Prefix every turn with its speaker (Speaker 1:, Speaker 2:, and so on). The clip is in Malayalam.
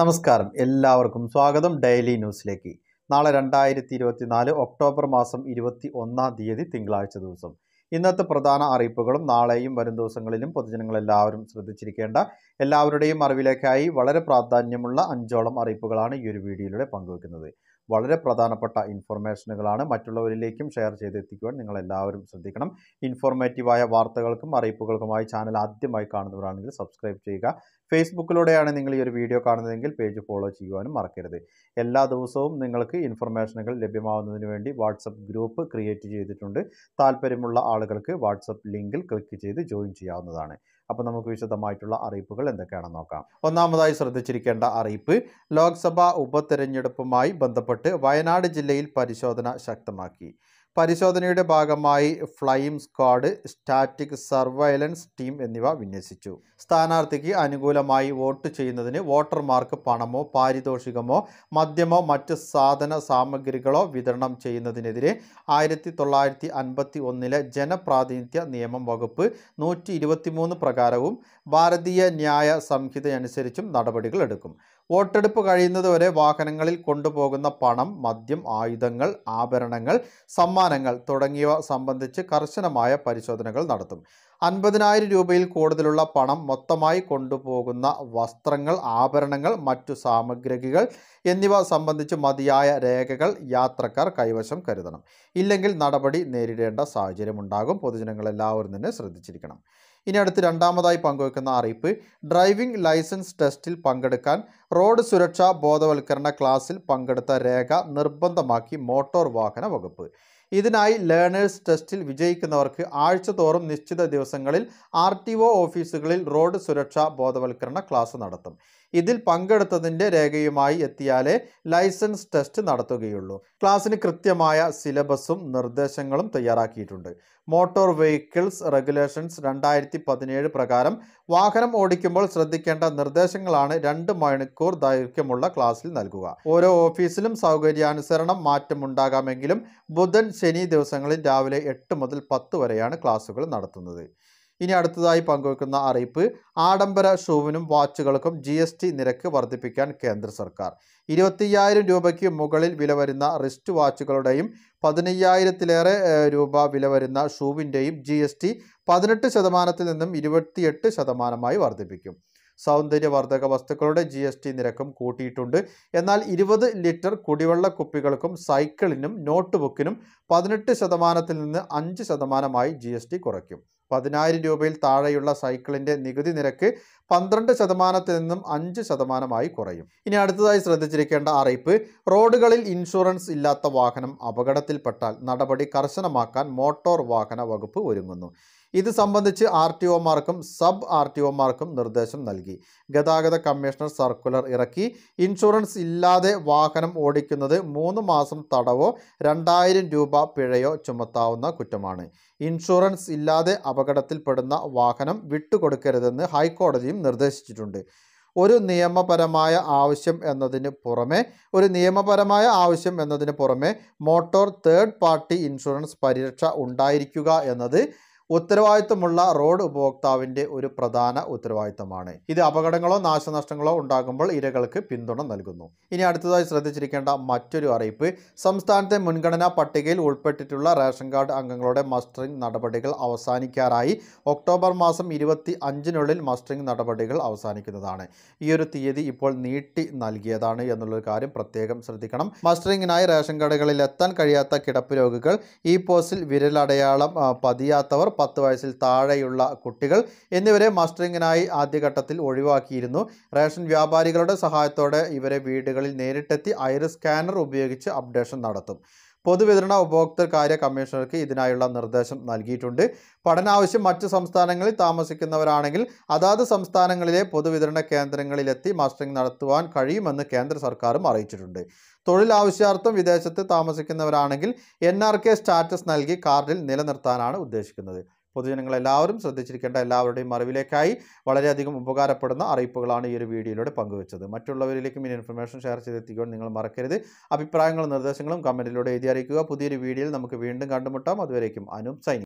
Speaker 1: നമസ്കാരം എല്ലാവർക്കും സ്വാഗതം ഡെയിലി ന്യൂസിലേക്ക് നാളെ രണ്ടായിരത്തി നാല് ഒക്ടോബർ മാസം ഇരുപത്തി ഒന്നാം തീയതി തിങ്കളാഴ്ച ദിവസം ഇന്നത്തെ പ്രധാന അറിയിപ്പുകളും നാളെയും വരും ദിവസങ്ങളിലും പൊതുജനങ്ങളെല്ലാവരും ശ്രദ്ധിച്ചിരിക്കേണ്ട എല്ലാവരുടെയും അറിവിലേക്കായി വളരെ പ്രാധാന്യമുള്ള അഞ്ചോളം അറിയിപ്പുകളാണ് ഈ ഒരു വീഡിയോയിലൂടെ പങ്കുവെക്കുന്നത് വളരെ പ്രധാനപ്പെട്ട ഇൻഫർമേഷനുകളാണ് മറ്റുള്ളവരിലേക്കും ഷെയർ ചെയ്തെത്തിക്കുവാൻ നിങ്ങൾ എല്ലാവരും ശ്രദ്ധിക്കണം ഇൻഫോർമേറ്റീവായ വാർത്തകൾക്കും അറിയിപ്പുകൾക്കുമായി ചാനൽ ആദ്യമായി കാണുന്നവരാണെങ്കിൽ സബ്സ്ക്രൈബ് ചെയ്യുക ഫേസ്ബുക്കിലൂടെയാണ് നിങ്ങൾ ഈ ഒരു വീഡിയോ കാണുന്നതെങ്കിൽ പേജ് ഫോളോ ചെയ്യുവാനും മറക്കരുത് എല്ലാ ദിവസവും നിങ്ങൾക്ക് ഇൻഫർമേഷനുകൾ ലഭ്യമാവുന്നതിന് വേണ്ടി വാട്സപ്പ് ഗ്രൂപ്പ് ക്രിയേറ്റ് ചെയ്തിട്ടുണ്ട് താല്പര്യമുള്ള ആളുകൾക്ക് വാട്സപ്പ് ലിങ്കിൽ ക്ലിക്ക് ചെയ്ത് ജോയിൻ ചെയ്യാവുന്നതാണ് അപ്പോൾ നമുക്ക് വിശദമായിട്ടുള്ള അറിയിപ്പുകൾ എന്തൊക്കെയാണെന്ന് നോക്കാം ഒന്നാമതായി ശ്രദ്ധിച്ചിരിക്കേണ്ട അറിയിപ്പ് ലോക്സഭാ ഉപതെരഞ്ഞെടുപ്പുമായി ബന്ധപ്പെട്ട് വയനാട് ജില്ലയിൽ പരിശോധന ശക്തമാക്കി പരിശോധനയുടെ ഭാഗമായി flying squad static surveillance team എന്നിവ വിന്യസിച്ചു സ്ഥാനാർത്ഥിക്ക് അനുകൂലമായി വോട്ട് ചെയ്യുന്നതിന് വോട്ടർമാർക്ക് പണമോ പാരിതോഷികമോ മദ്യമോ മറ്റ് സാധന സാമഗ്രികളോ വിതരണം ചെയ്യുന്നതിനെതിരെ ആയിരത്തി തൊള്ളായിരത്തി അൻപത്തി ഒന്നിലെ ജനപ്രാതിനിധ്യ നിയമം വകുപ്പ് നൂറ്റി ഇരുപത്തിമൂന്ന് പ്രകാരവും ഭാരതീയ ന്യായ സംഹിതയനുസരിച്ചും നടപടികൾ എടുക്കും വോട്ടെടുപ്പ് കഴിയുന്നതുവരെ വാഹനങ്ങളിൽ കൊണ്ടുപോകുന്ന പണം മദ്യം ആയുധങ്ങൾ ആഭരണങ്ങൾ സമ്മാന സമ്മാനങ്ങൾ തുടങ്ങിയവ സംബന്ധിച്ച് കർശനമായ പരിശോധനകൾ നടത്തും അൻപതിനായിരം രൂപയിൽ കൂടുതലുള്ള പണം മൊത്തമായി കൊണ്ടുപോകുന്ന വസ്ത്രങ്ങൾ ആഭരണങ്ങൾ മറ്റു സാമഗ്രികൾ എന്നിവ സംബന്ധിച്ച് മതിയായ രേഖകൾ യാത്രക്കാർ കൈവശം കരുതണം ഇല്ലെങ്കിൽ നടപടി നേരിടേണ്ട സാഹചര്യമുണ്ടാകും പൊതുജനങ്ങൾ എല്ലാവരും തന്നെ ശ്രദ്ധിച്ചിരിക്കണം ഇനി അടുത്ത് രണ്ടാമതായി പങ്കുവയ്ക്കുന്ന അറിയിപ്പ് ഡ്രൈവിംഗ് ലൈസൻസ് ടെസ്റ്റിൽ പങ്കെടുക്കാൻ റോഡ് സുരക്ഷാ ബോധവൽക്കരണ ക്ലാസ്സിൽ പങ്കെടുത്ത രേഖ നിർബന്ധമാക്കി മോട്ടോർ വാഹന വകുപ്പ് ഇതിനായി ലേണേഴ്സ് ടെസ്റ്റിൽ വിജയിക്കുന്നവർക്ക് ആഴ്ചതോറും നിശ്ചിത ദിവസങ്ങളിൽ ആർ ടി ഒ ഓഫീസുകളിൽ റോഡ് സുരക്ഷാ ബോധവൽക്കരണ ക്ലാസ് നടത്തും ഇതിൽ പങ്കെടുത്തതിൻ്റെ രേഖയുമായി എത്തിയാലേ ലൈസൻസ് ടെസ്റ്റ് നടത്തുകയുള്ളൂ ക്ലാസ്സിന് കൃത്യമായ സിലബസും നിർദ്ദേശങ്ങളും തയ്യാറാക്കിയിട്ടുണ്ട് മോട്ടോർ വെഹിക്കിൾസ് റെഗുലേഷൻസ് രണ്ടായിരത്തി പ്രകാരം വാഹനം ഓടിക്കുമ്പോൾ ശ്രദ്ധിക്കേണ്ട നിർദ്ദേശങ്ങളാണ് രണ്ട് മണിക്കൂർ മണിക്കൂർ ദൈർഘ്യമുള്ള ക്ലാസ്സിൽ നൽകുക ഓരോ ഓഫീസിലും സൗകര്യാനുസരണം മാറ്റമുണ്ടാകാമെങ്കിലും ബുധൻ ശനി ദിവസങ്ങളിൽ രാവിലെ എട്ട് മുതൽ പത്ത് വരെയാണ് ക്ലാസ്സുകൾ നടത്തുന്നത് ഇനി അടുത്തതായി പങ്കുവെക്കുന്ന അറിയിപ്പ് ആഡംബര ഷൂവിനും വാച്ചുകൾക്കും ജി എസ് ടി നിരക്ക് വർദ്ധിപ്പിക്കാൻ കേന്ദ്ര സർക്കാർ ഇരുപത്തിയ്യായിരം രൂപയ്ക്ക് മുകളിൽ വില വരുന്ന റിസ്റ്റ് വാച്ചുകളുടെയും പതിനയ്യായിരത്തിലേറെ രൂപ വില വരുന്ന ഷൂവിൻ്റെയും ജി എസ് ടി പതിനെട്ട് ശതമാനത്തിൽ നിന്നും ഇരുപത്തിയെട്ട് ശതമാനമായി വർദ്ധിപ്പിക്കും സൗന്ദര്യവർദ്ധക വസ്തുക്കളുടെ ജി എസ് ടി നിരക്കും കൂട്ടിയിട്ടുണ്ട് എന്നാൽ ഇരുപത് ലിറ്റർ കുടിവെള്ള കുപ്പികൾക്കും സൈക്കിളിനും നോട്ട് ബുക്കിനും പതിനെട്ട് ശതമാനത്തിൽ നിന്ന് അഞ്ച് ശതമാനമായി ജി എസ് ടി കുറയ്ക്കും പതിനായിരം രൂപയിൽ താഴെയുള്ള സൈക്കിളിൻ്റെ നികുതി നിരക്ക് പന്ത്രണ്ട് ശതമാനത്തിൽ നിന്നും അഞ്ച് ശതമാനമായി കുറയും ഇനി അടുത്തതായി ശ്രദ്ധിച്ചിരിക്കേണ്ട അറിയിപ്പ് റോഡുകളിൽ ഇൻഷുറൻസ് ഇല്ലാത്ത വാഹനം അപകടത്തിൽപ്പെട്ടാൽ നടപടി കർശനമാക്കാൻ മോട്ടോർ വാഹന വകുപ്പ് ഒരുങ്ങുന്നു ഇത് സംബന്ധിച്ച് ആർ ടി ഒമാർക്കും സബ് ആർ ടി ഒമാർക്കും നിർദ്ദേശം നൽകി ഗതാഗത കമ്മീഷണർ സർക്കുലർ ഇറക്കി ഇൻഷുറൻസ് ഇല്ലാതെ വാഹനം ഓടിക്കുന്നത് മൂന്ന് മാസം തടവോ രണ്ടായിരം രൂപ പിഴയോ ചുമത്താവുന്ന കുറ്റമാണ് ഇൻഷുറൻസ് ഇല്ലാതെ അപകടത്തിൽപ്പെടുന്ന വാഹനം വിട്ടുകൊടുക്കരുതെന്ന് ഹൈക്കോടതിയും നിർദ്ദേശിച്ചിട്ടുണ്ട് ഒരു നിയമപരമായ ആവശ്യം എന്നതിന് പുറമെ ഒരു നിയമപരമായ ആവശ്യം എന്നതിന് പുറമെ മോട്ടോർ തേർഡ് പാർട്ടി ഇൻഷുറൻസ് പരിരക്ഷ ഉണ്ടായിരിക്കുക എന്നത് ഉത്തരവാദിത്തമുള്ള റോഡ് ഉപഭോക്താവിൻ്റെ ഒരു പ്രധാന ഉത്തരവാദിത്തമാണ് ഇത് അപകടങ്ങളോ നാശനഷ്ടങ്ങളോ ഉണ്ടാകുമ്പോൾ ഇരകൾക്ക് പിന്തുണ നൽകുന്നു ഇനി അടുത്തതായി ശ്രദ്ധിച്ചിരിക്കേണ്ട മറ്റൊരു അറിയിപ്പ് സംസ്ഥാനത്തെ മുൻഗണനാ പട്ടികയിൽ ഉൾപ്പെട്ടിട്ടുള്ള റേഷൻ കാർഡ് അംഗങ്ങളുടെ മസ്റ്ററിംഗ് നടപടികൾ അവസാനിക്കാറായി ഒക്ടോബർ മാസം ഇരുപത്തി അഞ്ചിനുള്ളിൽ മസ്റ്ററിംഗ് നടപടികൾ അവസാനിക്കുന്നതാണ് ഈ ഒരു തീയതി ഇപ്പോൾ നീട്ടി നൽകിയതാണ് എന്നുള്ളൊരു കാര്യം പ്രത്യേകം ശ്രദ്ധിക്കണം മസ്റ്ററിംഗിനായി റേഷൻ കാർഡുകളിൽ എത്താൻ കഴിയാത്ത കിടപ്പ് രോഗികൾ ഈ പോസ്റ്റിൽ വിരലടയാളം പതിയാത്തവർ പത്ത് വയസ്സിൽ താഴെയുള്ള കുട്ടികൾ എന്നിവരെ മസ്റ്ററിങ്ങിനായി ആദ്യഘട്ടത്തിൽ ഒഴിവാക്കിയിരുന്നു റേഷൻ വ്യാപാരികളുടെ സഹായത്തോടെ ഇവരെ വീടുകളിൽ നേരിട്ടെത്തി ഐറിസ് സ്കാനർ ഉപയോഗിച്ച് അപ്ഡേഷൻ നടത്തും പൊതുവിതരണ ഉപഭോക്തൃ കാര്യ കമ്മീഷണർക്ക് ഇതിനായുള്ള നിർദ്ദേശം നൽകിയിട്ടുണ്ട് പഠനാവശ്യം മറ്റ് സംസ്ഥാനങ്ങളിൽ താമസിക്കുന്നവരാണെങ്കിൽ അതാത് സംസ്ഥാനങ്ങളിലെ പൊതുവിതരണ കേന്ദ്രങ്ങളിലെത്തി മസ്റ്ററിംഗ് നടത്തുവാൻ കഴിയുമെന്ന് കേന്ദ്ര സർക്കാരും അറിയിച്ചിട്ടുണ്ട് തൊഴിൽ ആവശ്യാർത്ഥം വിദേശത്ത് താമസിക്കുന്നവരാണെങ്കിൽ എൻ സ്റ്റാറ്റസ് നൽകി കാർഡിൽ നിലനിർത്താനാണ് ഉദ്ദേശിക്കുന്നത് പൊതുജനങ്ങളെല്ലാവരും ശ്രദ്ധിച്ചിരിക്കേണ്ട എല്ലാവരുടെയും അറിവിലേക്കായി വളരെയധികം ഉപകാരപ്പെടുന്ന അറിയിപ്പുകളാണ് ഈ ഒരു വീഡിയോയിലൂടെ പങ്കുവച്ചത് മറ്റുള്ളവരിലേക്കും ഈ ഇൻഫർമേഷൻ ഷെയർ ചെയ്തെത്തിക്കുവാൻ നിങ്ങൾ മറക്കരുത് അഭിപ്രായങ്ങളും നിർദ്ദേശങ്ങളും കമൻറ്റിലൂടെ എഴുതി അറിയിക്കുക പുതിയൊരു വീഡിയോയിൽ നമുക്ക് വീണ്ടും കണ്ടുമുട്ടാം അതുവരേക്കും അനു സൈനി